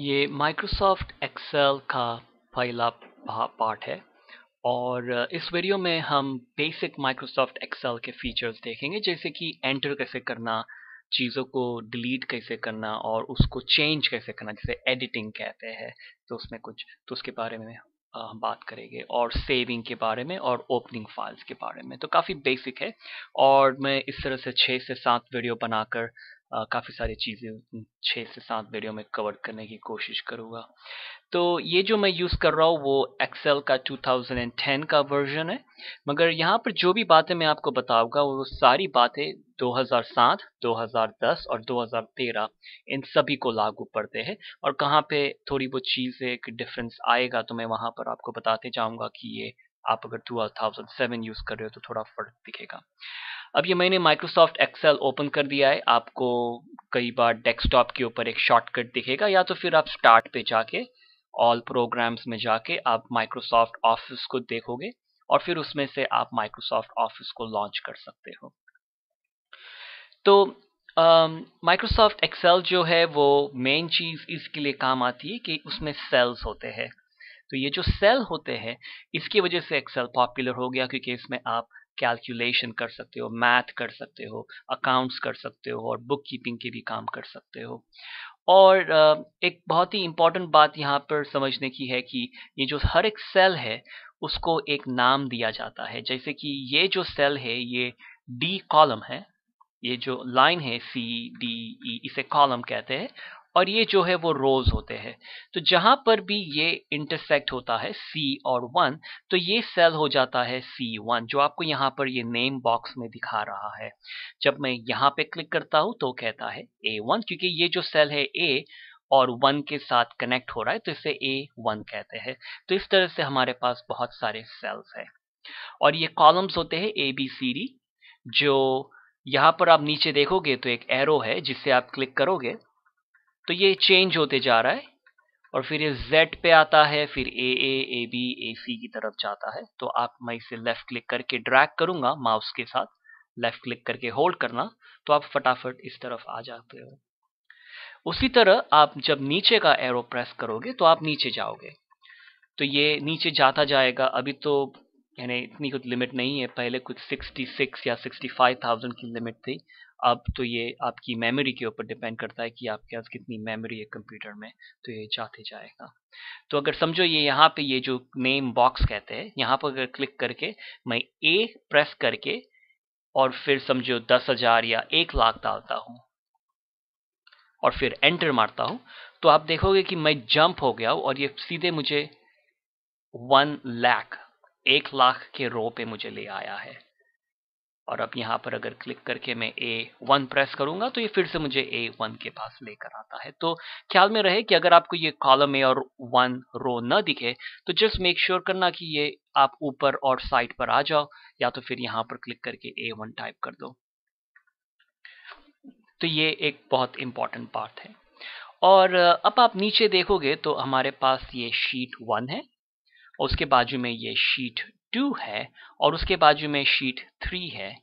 ये Microsoft Excel का पहला पार्ट है और इस वीडियो में हम बेसिक माइक्रोसॉफ्ट एक्सेल के फीचर्स देखेंगे जैसे कि एंटर कैसे करना चीज़ों को डिलीट कैसे करना और उसको चेंज कैसे करना जैसे एडिटिंग कहते हैं तो उसमें कुछ तो उसके बारे में हम बात करेंगे और सेविंग के बारे में और ओपनिंग फाइल्स के बारे में तो काफ़ी बेसिक है और मैं इस तरह से छः से सात वीडियो बनाकर काफ़ी सारी चीज़ें छः से सात वीडियो में कवर करने की कोशिश करूँगा तो ये जो मैं यूज़ कर रहा हूँ वो एक्सेल का 2010 का वर्जन है मगर यहाँ पर जो भी बातें मैं आपको बताऊँगा वो सारी बातें 2007, 2010 और 2013 इन सभी को लागू पड़ते हैं और कहाँ पे थोड़ी बहुत चीज़ें एक डिफरेंस आएगा तो मैं वहाँ पर आपको बताते जाऊँगा कि ये आप अगर 2007 यूज़ कर रहे हो तो थोड़ा फ़र्क दिखेगा अब ये मैंने माइक्रोसॉफ्ट एक्सेल ओपन कर दिया है आपको कई बार डेस्कटॉप के ऊपर एक शॉर्टकट दिखेगा या तो फिर आप स्टार्ट पे जाके ऑल प्रोग्राम्स में जाके आप माइक्रोसॉफ्ट ऑफिस को देखोगे और फिर उसमें से आप माइक्रोसॉफ्ट ऑफिस को लॉन्च कर सकते हो तो माइक्रोसॉफ्ट एक्सेल जो है वो मेन चीज़ इसके लिए काम आती है कि उसमें सेल्स होते हैं तो ये जो सेल होते हैं इसकी वजह से एक्सेल पॉपुलर हो गया क्योंकि इसमें आप कैलकुलेशन कर सकते हो मैथ कर सकते हो अकाउंट्स कर सकते हो और बुक कीपिंग के भी काम कर सकते हो और एक बहुत ही इंपॉर्टेंट बात यहाँ पर समझने की है कि ये जो हर एक सेल है उसको एक नाम दिया जाता है जैसे कि ये जो सेल है ये डी कॉलम है ये जो लाइन है सी डी ई इसे कॉलम कहते हैं और ये जो है वो रोज होते हैं तो जहां पर भी ये इंटरसेक्ट होता है C और 1 तो ये सेल हो जाता है C1 जो आपको यहाँ पर ये नेम बॉक्स में दिखा रहा है जब मैं यहाँ पे क्लिक करता हूँ तो कहता है A1 क्योंकि ये जो सेल है A और वन के साथ कनेक्ट हो रहा है तो इसे ए वन कहते हैं तो इस तरह से हमारे पास बहुत सारे सेल्स हैं और ये कॉलम्स होते हैं ए बी सी डी जो यहाँ पर आप नीचे देखोगे तो एक एरो है जिससे आप क्लिक करोगे तो ये चेंज होते जा रहा है और फिर ये Z पे आता है फिर ए ए ए बी ए सी की तरफ जाता है तो आप मैं इसे लेफ्ट क्लिक करके ड्रैग करूंगा माउस के साथ लेफ्ट क्लिक करके होल्ड करना तो आप फटाफट इस तरफ आ जाते हो उसी तरह आप जब नीचे का एरो प्रेस करोगे तो आप नीचे जाओगे तो ये नीचे जाता जाएगा अभी तो यानी इतनी कुछ लिमिट नहीं है पहले कुछ 66 या 65,000 की लिमिट थी अब तो ये आपकी मेमोरी के ऊपर डिपेंड करता है कि आपके पास कितनी मेमोरी है कंप्यूटर में तो ये जाते जाएगा तो अगर समझो ये यहाँ पे ये जो नेम बॉक्स कहते हैं यहाँ पर अगर क्लिक करके मैं ए प्रेस करके और फिर समझो दस हजार या एक लाख डालता हूँ और फिर एंटर मारता हूँ तो आप देखोगे कि मैं जंप हो गया और ये सीधे मुझे वन लैख एक लाख के रो पे मुझे ले आया है और अब यहाँ पर अगर क्लिक करके मैं ए वन प्रेस करूँगा तो ये फिर से मुझे ए वन के पास लेकर आता है तो ख्याल में रहे कि अगर आपको ये कॉलम ए और वन रो न दिखे तो जस्ट मेक श्योर करना कि ये आप ऊपर और साइड पर आ जाओ या तो फिर यहाँ पर क्लिक करके ए वन टाइप कर दो तो ये एक बहुत इम्पॉर्टेंट पार्ट है और अब आप नीचे देखोगे तो हमारे पास ये शीट वन है उसके बाजू में ये शीट टू है और उसके बाजू में शीट थ्री है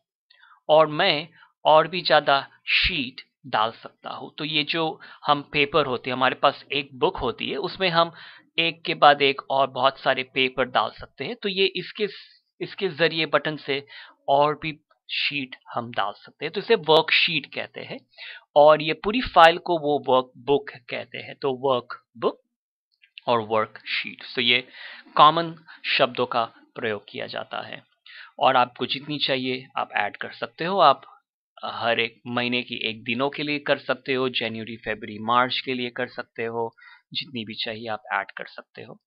और मैं और भी ज़्यादा शीट डाल सकता हूँ तो ये जो हम पेपर होते हैं हमारे पास एक बुक होती है उसमें हम एक के बाद एक और बहुत सारे पेपर डाल सकते हैं तो ये इसके इसके ज़रिए बटन से और भी शीट हम डाल सकते हैं तो इसे वर्कशीट कहते हैं और ये पूरी फाइल को वो वर्क बुक कहते हैं तो वर्क बुक और वर्कशीट तो ये कॉमन शब्दों का प्रयोग किया जाता है और आपको जितनी चाहिए आप ऐड कर सकते हो आप हर एक महीने की एक दिनों के लिए कर सकते हो जनवरी फेबरी मार्च के लिए कर सकते हो जितनी भी चाहिए आप ऐड कर सकते हो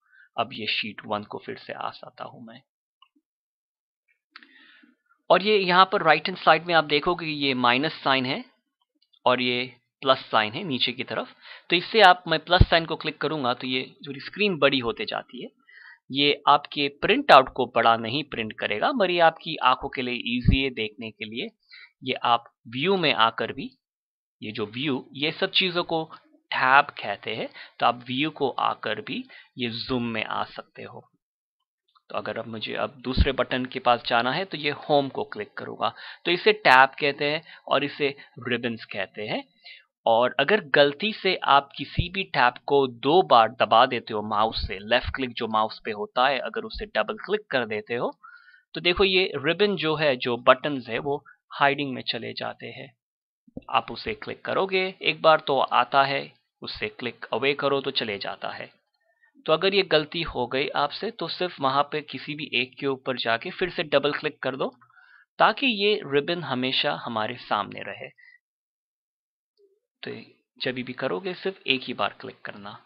अब ये शीट वन को फिर से आ सकता हूं मैं और ये यहाँ पर राइट हैंड साइड में आप देखोगे ये माइनस साइन है और ये प्लस साइन है नीचे की तरफ तो इससे आप मैं प्लस साइन को क्लिक करूंगा तो ये जो स्क्रीन बड़ी होते जाती है ये आपके प्रिंट आउट को बड़ा नहीं प्रिंट करेगा मरी आपकी आंखों के लिए ईजी है देखने के लिए ये आप व्यू में आकर भी ये जो व्यू ये सब चीज़ों को टैब कहते हैं तो आप व्यू को आकर भी ये जूम में आ सकते हो तो अगर अब मुझे अब दूसरे बटन के पास जाना है तो ये होम को क्लिक करूंगा तो इसे टैब कहते हैं और इसे रिबन्स कहते हैं और अगर गलती से आप किसी भी टैब को दो बार दबा देते हो माउस से लेफ्ट क्लिक जो माउस पे होता है अगर उसे डबल क्लिक कर देते हो तो देखो ये रिबन जो है जो बटन है वो हाइडिंग में चले जाते हैं आप उसे क्लिक करोगे एक बार तो आता है उससे क्लिक अवे करो तो चले जाता है तो अगर ये गलती हो गई आपसे तो सिर्फ वहां पे किसी भी एक के ऊपर जाके फिर से डबल क्लिक कर दो ताकि ये रिबन हमेशा हमारे सामने रहे तो जब भी करोगे सिर्फ एक ही बार क्लिक करना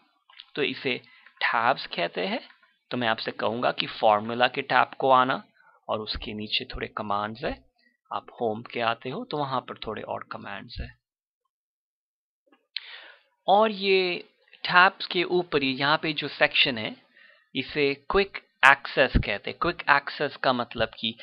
तो इसे टैब्स कहते हैं तो मैं आपसे कहूँगा कि फार्मूला के टैब को आना और उसके नीचे थोड़े कमांड्स है आप होम के आते हो तो वहाँ पर थोड़े और कमांड्स है और ये टैब्स के ऊपर ही यहाँ पे जो सेक्शन है इसे क्विक एक्सेस कहते हैं क्विक एक्सेस का मतलब कि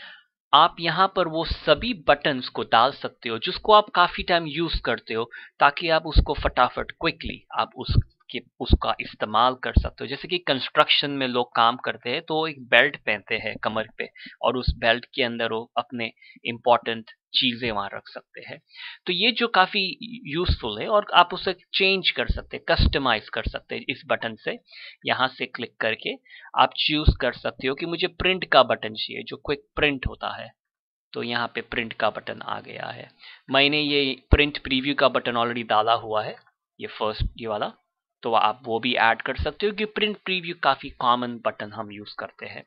आप यहाँ पर वो सभी बटन्स को डाल सकते हो जिसको आप काफ़ी टाइम यूज़ करते हो ताकि आप उसको फटाफट क्विकली आप उस कि उसका इस्तेमाल कर सकते हो जैसे कि कंस्ट्रक्शन में लोग काम करते हैं तो एक बेल्ट पहनते हैं कमर पे और उस बेल्ट के अंदर वो अपने इम्पोर्टेंट चीज़ें वहाँ रख सकते हैं तो ये जो काफ़ी यूज़फुल है और आप उसे चेंज कर सकते हैं कस्टमाइज कर सकते हैं इस बटन से यहाँ से क्लिक करके आप चूज़ कर सकते हो कि मुझे प्रिंट का बटन चाहिए जो क्विक प्रिंट होता है तो यहाँ पे प्रिंट का बटन आ गया है मैंने ये प्रिंट प्रीव्यू का बटन ऑलरेडी डाला हुआ है ये फर्स्ट ये वाला तो आप वो भी ऐड कर सकते हो कि प्रिंट प्रीव्यू काफ़ी कॉमन बटन हम यूज़ करते हैं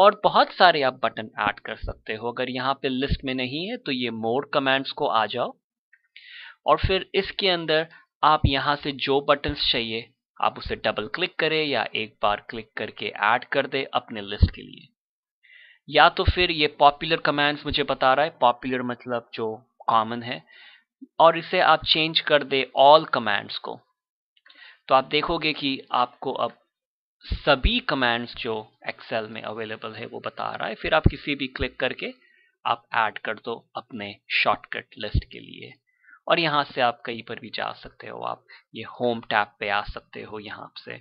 और बहुत सारे आप बटन ऐड कर सकते हो अगर यहाँ पे लिस्ट में नहीं है तो ये मोर कमेंड्स को आ जाओ और फिर इसके अंदर आप यहाँ से जो बटन्स चाहिए आप उसे डबल क्लिक करें या एक बार क्लिक करके ऐड कर दे अपने लिस्ट के लिए या तो फिर ये पॉपुलर कमेंड्स मुझे बता रहा है पॉपुलर मतलब जो कॉमन है और इसे आप चेंज कर दे ऑल कमांड्स को तो आप देखोगे कि आपको अब सभी कमांड्स जो एक्सेल में अवेलेबल है वो बता रहा है फिर आप किसी भी क्लिक करके आप ऐड कर दो अपने शॉर्टकट लिस्ट के लिए और यहाँ से आप कहीं पर भी जा सकते हो आप ये होम टैप पे आ सकते हो यहाँ से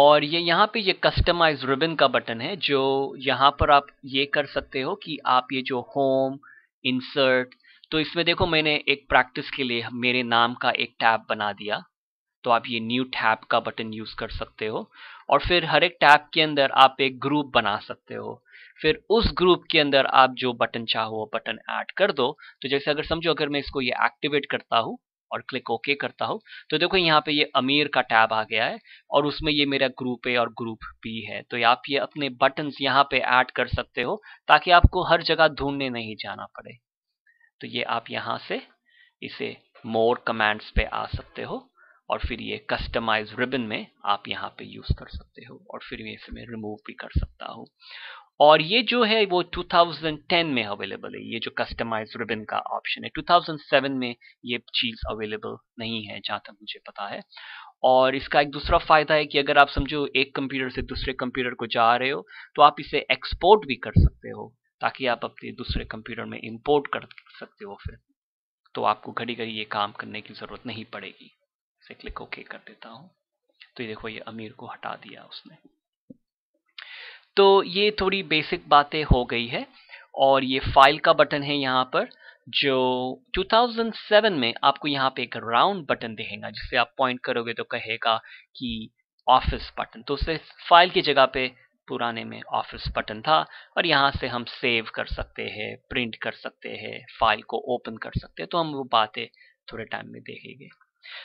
और ये यहाँ पे ये कस्टमाइज रिबन का बटन है जो यहाँ पर आप ये कर सकते हो कि आप ये जो होम इंसर्ट तो इसमें देखो मैंने एक प्रैक्टिस के लिए मेरे नाम का एक टैब बना दिया तो आप ये न्यू टैब का बटन यूज़ कर सकते हो और फिर हर एक टैब के अंदर आप एक ग्रुप बना सकते हो फिर उस ग्रुप के अंदर आप जो बटन चाहो वो बटन ऐड कर दो तो जैसे अगर समझो अगर मैं इसको ये एक्टिवेट करता हूँ और क्लिक ओके करता हूँ तो देखो यहाँ पे ये अमीर का टैब आ गया है और उसमें ये मेरा ग्रुप ए और ग्रुप बी है तो आप ये अपने बटन यहाँ पे ऐड कर सकते हो ताकि आपको हर जगह ढूंढने नहीं जाना पड़े तो ये आप यहाँ से इसे मोर कमांड्स पे आ सकते हो और फिर ये कस्टमाइज रिबन में आप यहाँ पे यूज़ कर सकते हो और फिर मैं इसे मैं रिमूव भी कर सकता हूँ और ये जो है वो 2010 में अवेलेबल है ये जो कस्टमाइज रिबन का ऑप्शन है 2007 में ये चीज़ अवेलेबल नहीं है जहाँ तक मुझे पता है और इसका एक दूसरा फ़ायदा है कि अगर आप समझो एक कंप्यूटर से दूसरे कंप्यूटर को जा रहे हो तो आप इसे एक्सपोर्ट भी कर सकते हो ताकि आप अपने दूसरे कंप्यूटर में इंपोर्ट कर सकते हो फिर तो आपको घड़ी घड़ी ये काम करने की ज़रूरत नहीं पड़ेगी इसे क्लिक ओके कर देता हूँ तो ये देखो ये अमीर को हटा दिया उसने तो ये थोड़ी बेसिक बातें हो गई है और ये फाइल का बटन है यहाँ पर जो 2007 में आपको यहाँ पे एक राउंड बटन देखेगा जिससे आप पॉइंट करोगे तो कहेगा कि ऑफिस बटन तो उसे फाइल की जगह पे पुराने में ऑफिस बटन था और यहाँ से हम सेव कर सकते हैं प्रिंट कर सकते हैं फाइल को ओपन कर सकते हैं तो हम वो बातें थोड़े टाइम में देखेंगे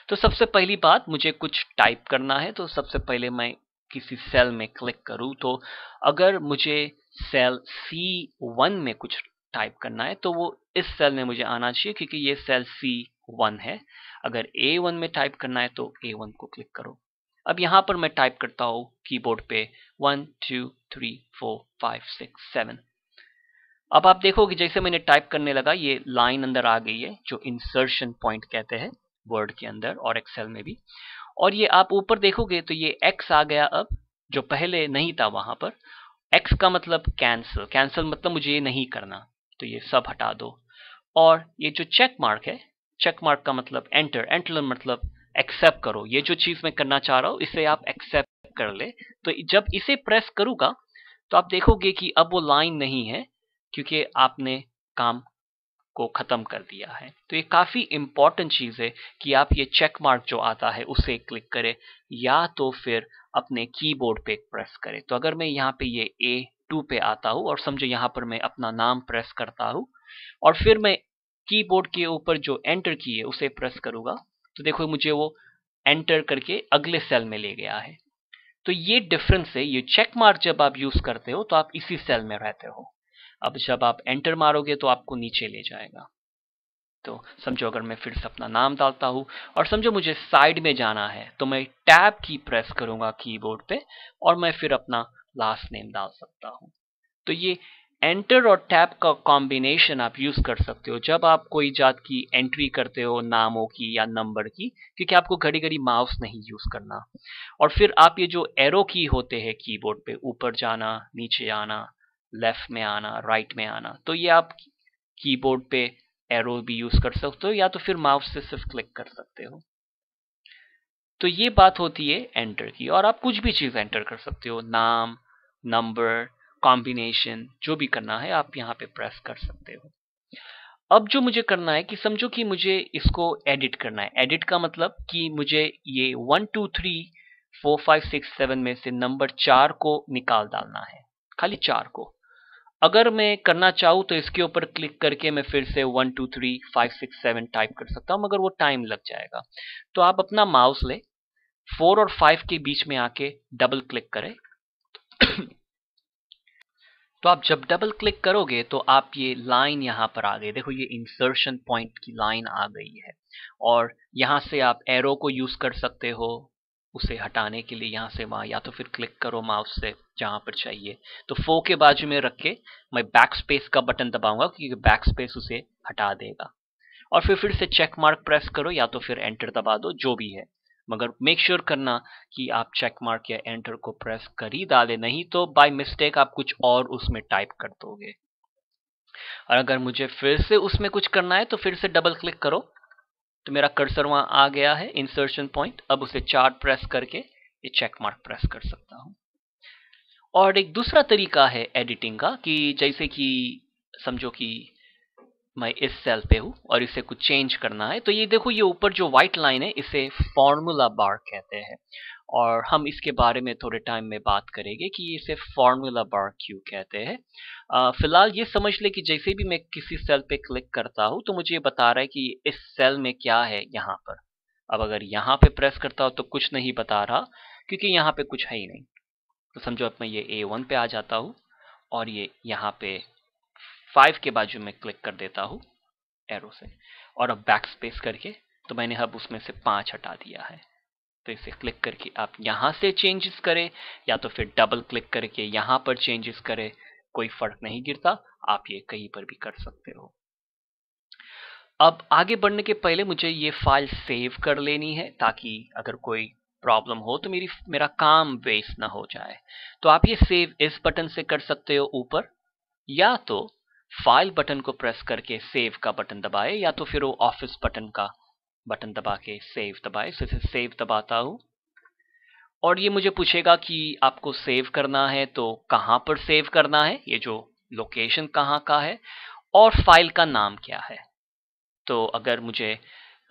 तो सबसे पहली बात मुझे कुछ टाइप करना है तो सबसे पहले मैं किसी सेल में क्लिक करूँ तो अगर मुझे सेल सी वन में कुछ टाइप करना है तो वो इस सेल में मुझे आना चाहिए क्योंकि ये सेल सी वन है अगर ए वन में टाइप करना है तो ए वन को क्लिक करो अब यहाँ पर मैं टाइप करता हूँ कीबोर्ड पे one two three four five six seven अब आप देखोगे जैसे मैंने टाइप करने लगा ये लाइन अंदर आ गई है जो इंसर्शन पॉइंट कहते हैं वर्ड के अंदर और एक्सेल में भी और ये आप ऊपर देखोगे तो ये एक्स आ गया अब जो पहले नहीं था वहां पर एक्स का मतलब कैंसिल कैंसिल मतलब मुझे ये नहीं करना तो ये सब हटा दो और ये जो चेक मार्क है चेक मार्क का मतलब एंटर एंटर मतलब एक्सेप्ट करो ये जो चीज़ मैं करना चाह रहा हूँ इसे आप एक्सेप्ट कर ले तो जब इसे प्रेस करूँगा तो आप देखोगे कि अब वो लाइन नहीं है क्योंकि आपने काम को ख़त्म कर दिया है तो ये काफ़ी इम्पॉर्टेंट चीज़ है कि आप ये चेक मार्क जो आता है उसे क्लिक करें या तो फिर अपने कीबोर्ड पे प्रेस करें तो अगर मैं यहाँ पे ये ए टू पे आता हूँ और समझो यहाँ पर मैं अपना नाम प्रेस करता हूँ और फिर मैं कीबोर्ड के ऊपर जो एंटर की है उसे प्रेस करूंगा तो देखो मुझे वो एंटर करके अगले सेल में ले गया है तो ये डिफरेंस है ये चेक मार्क जब आप यूज करते हो तो आप इसी सेल में रहते हो अब जब आप एंटर मारोगे तो आपको नीचे ले जाएगा तो समझो अगर मैं फिर से अपना नाम डालता हूं और समझो मुझे साइड में जाना है तो मैं टैब की प्रेस करूंगा कीबोर्ड पे और मैं फिर अपना लास्ट नेम डाल सकता हूँ तो ये एंटर और टैप का कॉम्बिनेशन आप यूज़ कर सकते हो जब आप कोई जात की एंट्री करते हो नामों की या नंबर की क्योंकि आपको घड़ी घड़ी माउस नहीं यूज़ करना और फिर आप ये जो एरो की होते हैं कीबोर्ड पे ऊपर जाना नीचे आना लेफ़्ट में आना राइट में आना तो ये आप कीबोर्ड पे एरो भी यूज़ कर सकते हो या तो फिर माउस से सिर्फ क्लिक कर सकते हो तो ये बात होती है एंटर की और आप कुछ भी चीज़ एंटर कर सकते हो नाम नंबर कॉम्बिनेशन जो भी करना है आप यहाँ पे प्रेस कर सकते हो अब जो मुझे करना है कि समझो कि मुझे इसको एडिट करना है एडिट का मतलब कि मुझे ये one two three four five six seven में से नंबर चार को निकाल डालना है खाली चार को अगर मैं करना चाहूँ तो इसके ऊपर क्लिक करके मैं फिर से one two three five six seven type कर सकता हूँ मगर वो टाइम लग जाएगा तो आप अपना माउस ले फोर और फाइव के बीच में आके डबल क्लिक करें तो आप जब डबल क्लिक करोगे तो आप ये लाइन यहाँ पर आ गई देखो ये इंसर्शन पॉइंट की लाइन आ गई है और यहाँ से आप एरो को यूज़ कर सकते हो उसे हटाने के लिए यहाँ से वहाँ या तो फिर क्लिक करो माउस से जहाँ पर चाहिए तो फो के बाजू में रख के मैं बैक स्पेस का बटन दबाऊंगा क्योंकि बैक स्पेस उसे हटा देगा और फिर फिर से चेक मार्क प्रेस करो या तो फिर एंटर दबा दो जो भी है मगर मेक श्योर sure करना कि आप चेक मार्क या एंटर को प्रेस कर ही डाले नहीं तो बाय मिस्टेक आप कुछ और उसमें टाइप कर दोगे और अगर मुझे फिर से उसमें कुछ करना है तो फिर से डबल क्लिक करो तो मेरा कर्सर वहां आ गया है इंसर्शन पॉइंट अब उसे चार्ट प्रेस करके ये चेक मार्क प्रेस कर सकता हूं और एक दूसरा तरीका है एडिटिंग का कि जैसे कि समझो कि मैं इस सेल पे हूँ और इसे कुछ चेंज करना है तो ये देखो ये ऊपर जो वाइट लाइन है इसे फॉर्मूला बार कहते हैं और हम इसके बारे में थोड़े टाइम में बात करेंगे कि इसे फार्मूला बार क्यों कहते हैं फिलहाल ये समझ ले कि जैसे भी मैं किसी सेल पे क्लिक करता हूँ तो मुझे ये बता रहा है कि इस सेल में क्या है यहाँ पर अब अगर यहाँ पे प्रेस करता हूँ तो कुछ नहीं बता रहा क्योंकि यहाँ पे कुछ है ही नहीं तो समझो अब मैं ये ए वन पे आ जाता हूँ और ये यहाँ पे फाइव के बाजू में क्लिक कर देता हूँ एरो से और अब बैक स्पेस करके तो मैंने अब उसमें से पाँच हटा दिया है तो इसे क्लिक करके आप यहाँ से चेंजेस करें या तो फिर डबल क्लिक करके यहाँ पर चेंजेस करें कोई फर्क नहीं गिरता आप ये कहीं पर भी कर सकते हो अब आगे बढ़ने के पहले मुझे ये फाइल सेव कर लेनी है ताकि अगर कोई प्रॉब्लम हो तो मेरी मेरा काम वेस्ट ना हो जाए तो आप ये सेव इस बटन से कर सकते हो ऊपर या तो फाइल बटन को प्रेस करके सेव का बटन दबाए या तो फिर वो ऑफिस बटन का बटन दबा के सेव दबाए सो इसे सेव दबाता हूँ और ये मुझे पूछेगा कि आपको सेव करना है तो कहाँ पर सेव करना है ये जो लोकेशन कहाँ का है और फाइल का नाम क्या है तो अगर मुझे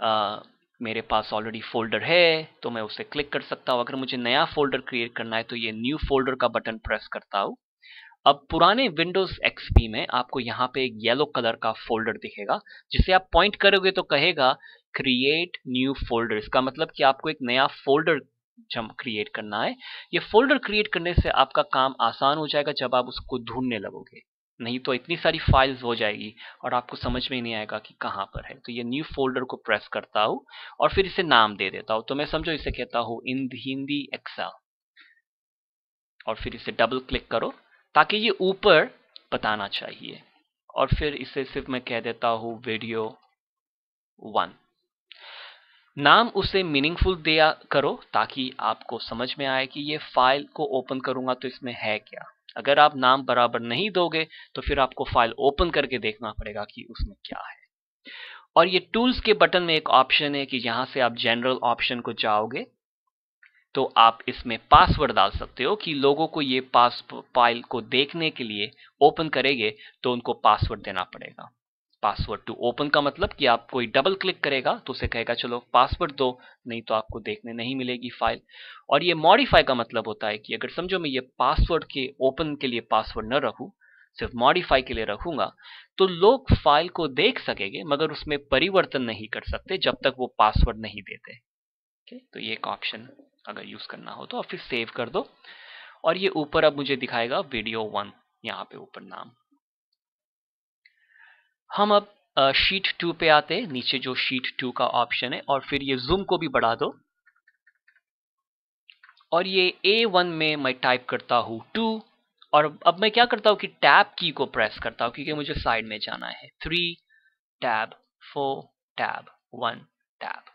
आ, मेरे पास ऑलरेडी फोल्डर है तो मैं उसे क्लिक कर सकता हूँ अगर मुझे नया फोल्डर क्रिएट करना है तो ये न्यू फोल्डर का बटन प्रेस करता हूँ अब पुराने विंडोज एक्सपी में आपको यहाँ पे एक येलो कलर का फोल्डर दिखेगा जिसे आप पॉइंट करोगे तो कहेगा क्रिएट न्यू फोल्डर इसका मतलब कि आपको एक नया फोल्डर जम क्रिएट करना है ये फोल्डर क्रिएट करने से आपका काम आसान हो जाएगा जब आप उसको ढूंढने लगोगे नहीं तो इतनी सारी फाइल्स हो जाएगी और आपको समझ में नहीं आएगा कि कहाँ पर है तो ये न्यू फोल्डर को प्रेस करता हूँ और फिर इसे नाम दे देता हूँ तो मैं समझो इसे कहता हूँ इन हिंदी एक्सेल और फिर इसे डबल क्लिक करो ताकि ये ऊपर बताना चाहिए और फिर इसे सिर्फ मैं कह देता हूं वीडियो वन नाम उसे मीनिंगफुल दिया करो ताकि आपको समझ में आए कि ये फाइल को ओपन करूँगा तो इसमें है क्या अगर आप नाम बराबर नहीं दोगे तो फिर आपको फाइल ओपन करके देखना पड़ेगा कि उसमें क्या है और ये टूल्स के बटन में एक ऑप्शन है कि यहां से आप जनरल ऑप्शन को जाओगे तो आप इसमें पासवर्ड डाल सकते हो कि लोगों को ये पास फाइल को देखने के लिए ओपन करेंगे तो उनको पासवर्ड देना पड़ेगा पासवर्ड टू ओपन का मतलब कि आप कोई डबल क्लिक करेगा तो उसे कहेगा चलो पासवर्ड दो नहीं तो आपको देखने नहीं मिलेगी फाइल और ये मॉडिफाई का मतलब होता है कि अगर समझो मैं ये पासवर्ड के ओपन के लिए पासवर्ड न रखूँ सिर्फ मॉडिफाई के लिए रखूंगा तो लोग फाइल को देख सकेंगे मगर उसमें परिवर्तन नहीं कर सकते जब तक वो पासवर्ड नहीं देते तो ये एक ऑप्शन अगर यूज़ करना हो तो और फिर सेव कर दो और ये ऊपर अब मुझे दिखाएगा वीडियो वन यहाँ पे ऊपर नाम हम अब शीट टू पे आते हैं नीचे जो शीट टू का ऑप्शन है और फिर ये जूम को भी बढ़ा दो और ये ए वन में मैं टाइप करता हूं टू और अब मैं क्या करता हूं कि टैब की को प्रेस करता हूं क्योंकि मुझे साइड में जाना है three tab four tab one tab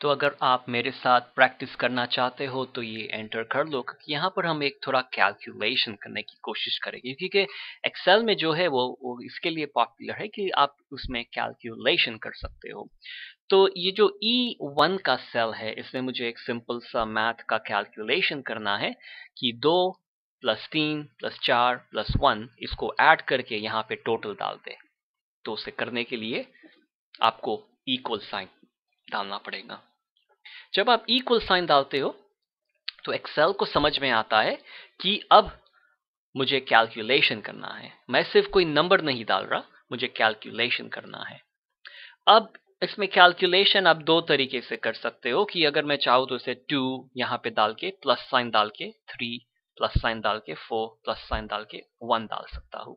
तो अगर आप मेरे साथ प्रैक्टिस करना चाहते हो तो ये एंटर कर लो क्योंकि यहाँ पर हम एक थोड़ा कैलकुलेशन करने की कोशिश करेंगे क्योंकि एक्सेल में जो है वो, वो इसके लिए पॉपुलर है कि आप उसमें कैलकुलेशन कर सकते हो तो ये जो E1 का सेल है इसमें मुझे एक सिंपल सा मैथ का कैलकुलेशन करना है कि दो प्लस तीन प्लस चार प्लस वन इसको ऐड करके यहाँ पे टोटल डाल दे तो उसे करने के लिए आपको इक्वल साइन डालना पड़ेगा जब आप इक्वल साइन डालते हो तो एक्सेल को समझ में आता है कि अब मुझे कैलकुलेशन करना है मैं सिर्फ कोई नंबर नहीं डाल रहा मुझे कैलकुलेशन करना है अब इसमें कैलकुलेशन आप दो तरीके से कर सकते हो कि अगर मैं चाहूँ तो इसे टू यहाँ पे डाल के प्लस साइन डाल के थ्री प्लस साइन डाल के फोर प्लस साइन डाल के वन डाल सकता हूँ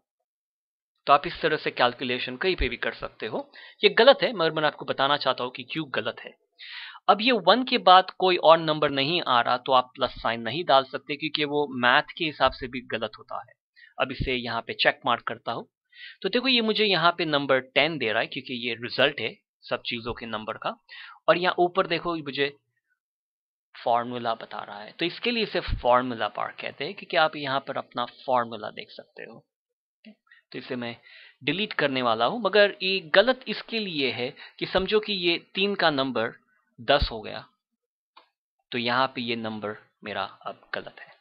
तो आप इस तरह से कैलकुलेशन कहीं पे भी कर सकते हो ये गलत है मगर मैं आपको बताना चाहता हूँ कि क्यों गलत है अब ये वन के बाद कोई और नंबर नहीं आ रहा तो आप प्लस साइन नहीं डाल सकते क्योंकि वो मैथ के हिसाब से भी गलत होता है अब इसे यहाँ पे चेक मार्क करता हूँ तो देखो ये मुझे यहाँ पे नंबर टेन दे रहा है क्योंकि ये रिजल्ट है सब चीज़ों के नंबर का और यहाँ ऊपर देखो मुझे फॉर्मूला बता रहा है तो इसके लिए इसे फॉर्मूला पार्क कहते हैं क्योंकि आप यहाँ पर अपना फॉर्मूला देख सकते हो तो इसे मैं डिलीट करने वाला हूँ मगर ये गलत इसके लिए है कि समझो कि ये तीन का नंबर दस हो गया तो यहाँ पे ये नंबर मेरा अब गलत है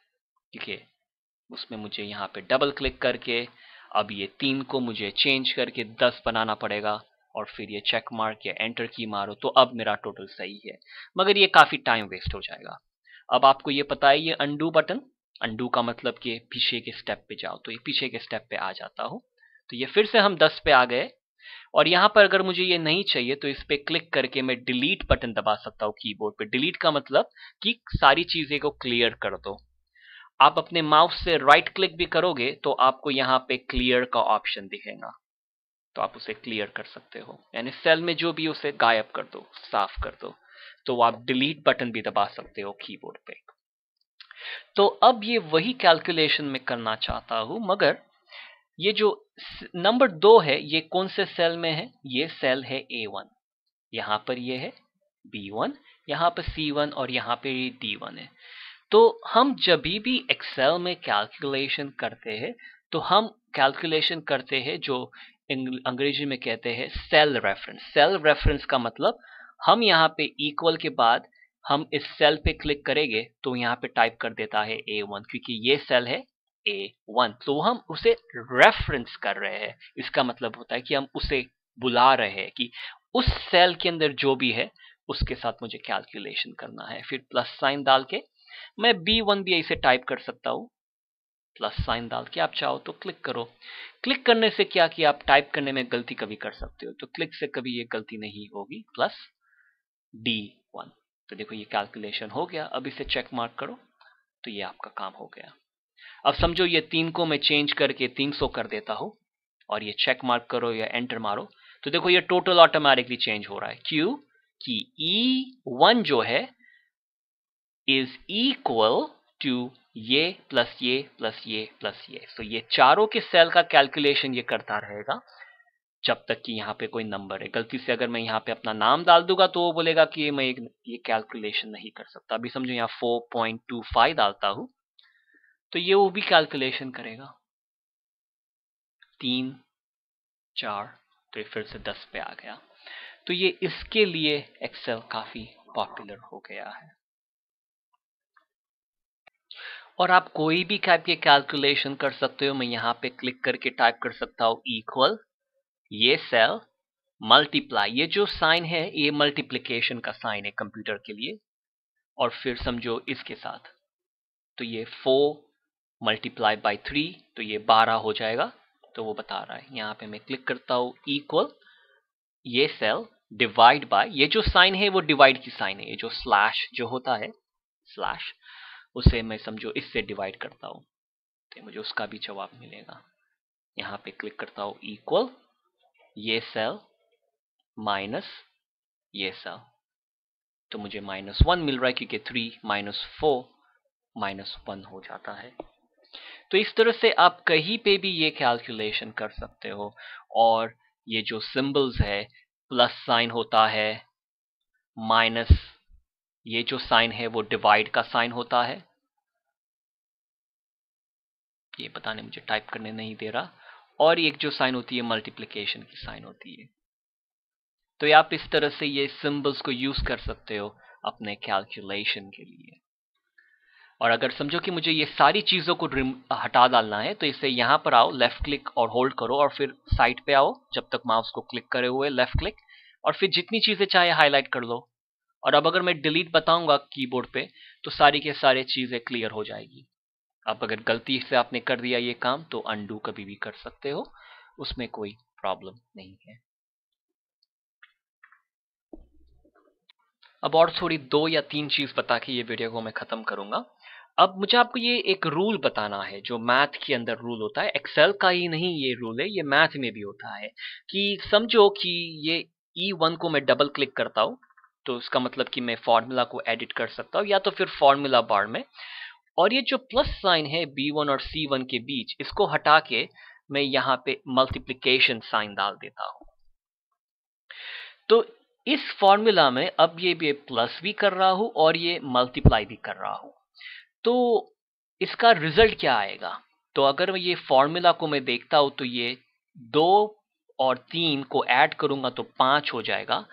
ठीक है उसमें मुझे यहाँ पे डबल क्लिक करके अब ये तीन को मुझे चेंज करके दस बनाना पड़ेगा और फिर ये चेक मार्क या एंटर की मारो तो अब मेरा टोटल सही है मगर ये काफ़ी टाइम वेस्ट हो जाएगा अब आपको ये पता है ये अंडू बटन अंडू का मतलब कि पीछे के स्टेप पे जाओ तो ये पीछे के स्टेप पे आ जाता हो तो ये फिर से हम 10 पे आ गए और यहाँ पर अगर मुझे ये नहीं चाहिए तो इस पर क्लिक करके मैं डिलीट बटन दबा सकता हूँ कीबोर्ड पे डिलीट का मतलब कि सारी चीज़ें को क्लियर कर दो आप अपने माउस से राइट क्लिक भी करोगे तो आपको यहाँ पे क्लियर का ऑप्शन दिखेगा तो आप उसे क्लियर कर सकते हो यानी सेल में जो भी उसे गायब कर दो साफ कर दो तो आप डिलीट बटन भी दबा सकते हो कीबोर्ड पे तो अब ये वही कैलकुलेशन में करना चाहता हूं मगर ये जो नंबर दो है ये कौन से सेल में है ये सेल है ए वन यहां पर ये है बी वन यहां पर सी वन और यहां पर डी वन है तो हम जब भी एक्सेल में कैलकुलेशन करते हैं तो हम कैलकुलेशन करते हैं जो अंग्रेजी में कहते हैं सेल रेफरेंस सेल रेफरेंस का मतलब हम यहाँ पे इक्वल के बाद हम इस सेल पे क्लिक करेंगे तो यहाँ पे टाइप कर देता है ए वन क्योंकि ये सेल है ए वन तो हम उसे रेफरेंस कर रहे हैं इसका मतलब होता है कि हम उसे बुला रहे हैं कि उस सेल के अंदर जो भी है उसके साथ मुझे कैलकुलेशन करना है फिर प्लस साइन डाल के मैं बी वन भी ऐसे टाइप कर सकता हूँ प्लस साइन डाल के आप चाहो तो क्लिक करो क्लिक करने से क्या कि आप टाइप करने में गलती कभी कर सकते हो तो क्लिक से कभी ये गलती नहीं होगी प्लस डी वन तो देखो ये कैलकुलेशन हो गया अब इसे चेक मार्क करो तो ये आपका काम हो गया अब समझो ये तीन को मैं चेंज करके तीन सौ कर देता हूं और ये चेक मार्क करो या एंटर मारो तो देखो ये टोटल ऑटोमेटिकली चेंज हो रहा है क्यू कि ई वन जो है इज इक्वल टू ये प्लस ये प्लस ये प्लस ये सो ये चारों के सेल का कैलकुलेशन ये करता रहेगा जब तक कि यहाँ पे कोई नंबर है गलती से अगर मैं यहाँ पे अपना नाम डाल दूंगा तो वो बोलेगा कि मैं एक ये कैलकुलेशन नहीं कर सकता अभी समझो यहाँ 4.25 डालता हूं तो ये वो भी कैलकुलेशन करेगा तीन चार तो ये फिर से दस पे आ गया तो ये इसके लिए एक्सेल काफी पॉपुलर हो गया है और आप कोई भी टाइप के कैलकुलेशन कर सकते हो मैं यहाँ पे क्लिक करके टाइप कर सकता हूं इक्वल ये सेल मल्टीप्लाई ये जो साइन है ये मल्टीप्लीकेशन का साइन है कंप्यूटर के लिए और फिर समझो इसके साथ तो ये फोर मल्टीप्लाई बाय थ्री तो ये बारह हो जाएगा तो वो बता रहा है यहाँ पे मैं क्लिक करता हूँ इक्वल ये सेल डिवाइड बाय ये जो साइन है वो डिवाइड की साइन है ये जो स्लैश जो होता है स्लैश उसे मैं समझो इससे डिवाइड करता हूँ तो मुझे उसका भी जवाब मिलेगा यहाँ पे क्लिक करता हूँ इक्वल ये सेल माइनस ये सेल तो मुझे माइनस वन मिल रहा है क्योंकि three minus four minus one हो जाता है तो इस तरह से आप कहीं पे भी ये कैलकुलेशन कर सकते हो और ये जो सिंबल्स है प्लस साइन होता है माइनस ये जो साइन है वो डिवाइड का साइन होता है ये पता नहीं मुझे टाइप करने नहीं दे रहा और एक जो साइन होती है मल्टीप्लीकेशन की साइन होती है तो आप इस तरह से ये सिंबल्स को यूज कर सकते हो अपने कैलकुलेशन के लिए और अगर समझो कि मुझे ये सारी चीज़ों को हटा डालना है तो इसे यहां पर आओ लेफ्ट क्लिक और होल्ड करो और फिर साइट पे आओ जब तक माउस को क्लिक करे हुए लेफ्ट क्लिक और फिर जितनी चीज़ें चाहे हाईलाइट कर लो और अब अगर मैं डिलीट बताऊंगा कीबोर्ड पे तो सारी के सारे चीज़ें क्लियर हो जाएगी अब अगर गलती से आपने कर दिया ये काम तो अनडू कभी भी कर सकते हो उसमें कोई प्रॉब्लम नहीं है अब और थोड़ी दो या तीन चीज बता के ये वीडियो को मैं खत्म करूंगा अब मुझे आपको ये एक रूल बताना है जो मैथ के अंदर रूल होता है एक्सेल का ही नहीं ये रूल है ये मैथ में भी होता है कि समझो कि ये ई e वन को मैं डबल क्लिक करता हूँ तो इसका मतलब कि मैं फॉर्मूला को एडिट कर सकता हूँ या तो फिर फॉर्मूला बार में और ये जो प्लस साइन है बी वन और सी वन के बीच इसको हटा के मैं यहाँ पे मल्टीप्लीकेशन साइन डाल देता हूं तो इस फॉर्मूला में अब ये भी प्लस भी कर रहा हूं और ये मल्टीप्लाई भी कर रहा हूं तो इसका रिजल्ट क्या आएगा तो अगर मैं ये फॉर्मूला को मैं देखता हूं तो ये दो और तीन को ऐड करूंगा तो पांच हो जाएगा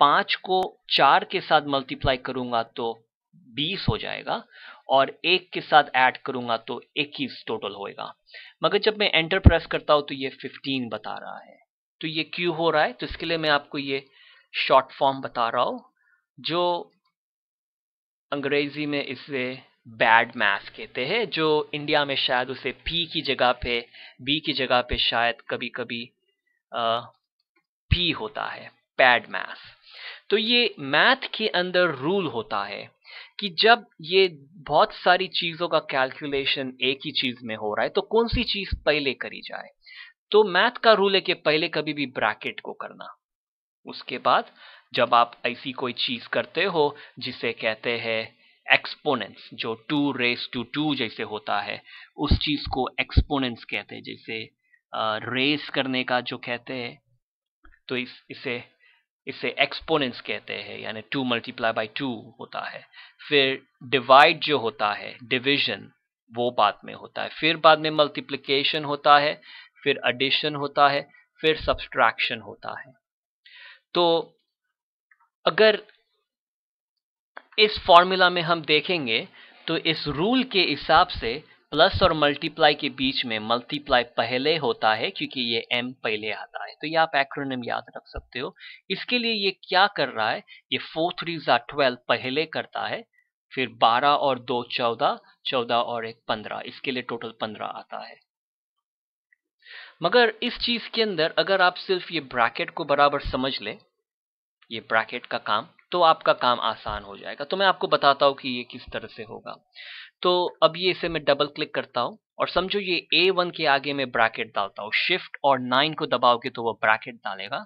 पांच को चार के साथ मल्टीप्लाई करूंगा तो बीस हो जाएगा और एक के साथ ऐड करूंगा तो ही टोटल होएगा मगर जब मैं एंटर प्रेस करता हूँ तो ये फिफ्टीन बता रहा है तो ये क्यों हो रहा है तो इसके लिए मैं आपको ये शॉर्ट फॉर्म बता रहा हूँ जो अंग्रेजी में इसे बैड मैथ कहते हैं जो इंडिया में शायद उसे पी की जगह पे बी की जगह पे शायद कभी कभी पी होता है बैड मैथ तो ये मैथ के अंदर रूल होता है कि जब ये बहुत सारी चीज़ों का कैलकुलेशन एक ही चीज़ में हो रहा है तो कौन सी चीज़ पहले करी जाए तो मैथ का रूल है कि पहले कभी भी ब्रैकेट को करना उसके बाद जब आप ऐसी कोई चीज़ करते हो जिसे कहते हैं एक्सपोनेंट्स जो टू रेस टू टू जैसे होता है उस चीज़ को एक्सपोनेंट्स कहते हैं जैसे रेस करने का जो कहते हैं तो इस इसे इसे एक्सपोनेंस कहते हैं यानी टू मल्टीप्लाई बाई टू होता है फिर डिवाइड जो होता है डिविजन वो बाद में होता है फिर बाद में मल्टीप्लीकेशन होता है फिर एडिशन होता है फिर सब्सट्रैक्शन होता है तो अगर इस फॉर्मूला में हम देखेंगे तो इस रूल के हिसाब से प्लस और मल्टीप्लाई के बीच में मल्टीप्लाई पहले होता है क्योंकि ये एम पहले आता है तो ये आप एक्रोनिम याद रख सकते हो इसके लिए ये क्या कर रहा है ये फोर थ्री ज़ा ट्वेल्व पहले करता है फिर बारह और दो चौदह चौदह और एक पंद्रह इसके लिए टोटल पंद्रह आता है मगर इस चीज़ के अंदर अगर आप सिर्फ ये ब्रैकेट को बराबर समझ लें ये ब्रैकेट का काम तो आपका काम आसान हो जाएगा तो मैं आपको बताता हूँ कि ये किस तरह से होगा तो अब ये इसे मैं डबल क्लिक करता हूँ और समझो ये ए वन के आगे मैं ब्रैकेट डालता हूँ शिफ्ट और नाइन को दबाओगे तो वो ब्रैकेट डालेगा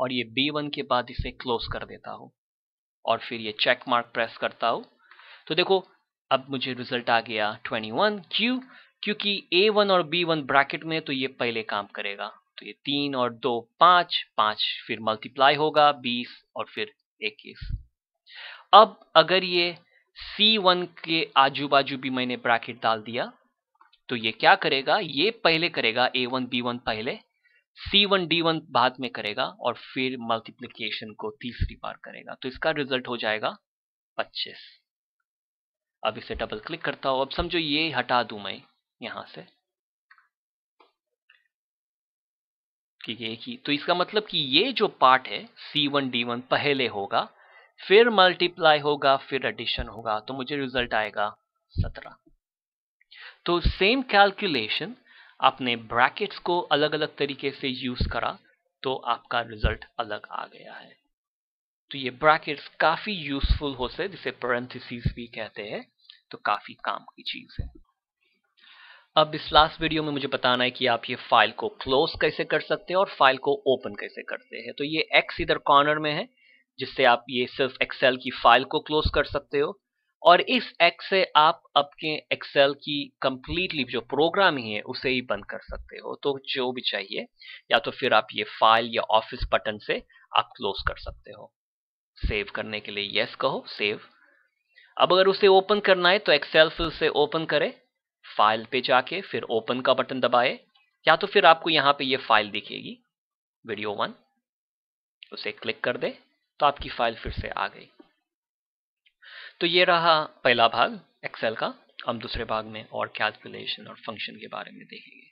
और ये बी वन के बाद इसे क्लोज कर देता हूँ और फिर ये चेक मार्क प्रेस करता हूँ तो देखो अब मुझे रिजल्ट आ गया ट्वेंटी वन क्यों क्योंकि ए वन और बी वन ब्रैकेट में तो ये पहले काम करेगा तो ये तीन और दो पाँच पाँच फिर मल्टीप्लाई होगा बीस और फिर इक्कीस अब अगर ये C1 के आजू बाजू भी मैंने ब्रैकेट डाल दिया तो ये क्या करेगा ये पहले करेगा A1 B1 पहले C1 D1 बाद में करेगा और फिर मल्टीप्लीकेशन को तीसरी बार करेगा तो इसका रिजल्ट हो जाएगा 25 अब इसे डबल क्लिक करता हूं अब समझो ये हटा दू मैं यहां से ठीक है एक ही तो इसका मतलब कि ये जो पार्ट है सी वन डी वन पहले होगा फिर मल्टीप्लाई होगा फिर एडिशन होगा तो मुझे रिजल्ट आएगा सत्रह तो सेम कैलकुलेशन आपने ब्रैकेट्स को अलग अलग तरीके से यूज करा तो आपका रिजल्ट अलग आ गया है तो ये ब्रैकेट्स काफ़ी यूजफुल हो से जिसे पेरेंथिस भी कहते हैं तो काफ़ी काम की चीज़ है अब इस लास्ट वीडियो में मुझे बताना है कि आप ये फाइल को क्लोज कैसे कर सकते हैं और फाइल को ओपन कैसे करते हैं तो ये एक्स इधर कॉर्नर में है जिससे आप ये सिर्फ एक्सेल की फाइल को क्लोज कर सकते हो और इस एक्स से आप अपने एक्सेल की कंप्लीटली जो प्रोग्राम ही है उसे ही बंद कर सकते हो तो जो भी चाहिए या तो फिर आप ये फाइल या ऑफिस बटन से आप क्लोज कर सकते हो सेव करने के लिए यस कहो सेव अब अगर उसे ओपन करना है तो एक्सेल फिर से ओपन करें फाइल पे जाके फिर ओपन का बटन दबाए या तो फिर आपको यहाँ पे ये फाइल दिखेगी वीडियो वन उसे क्लिक कर दे तो आपकी फाइल फिर से आ गई तो ये रहा पहला भाग एक्सेल का हम दूसरे भाग में और कैलकुलेशन और फंक्शन के बारे में देखेंगे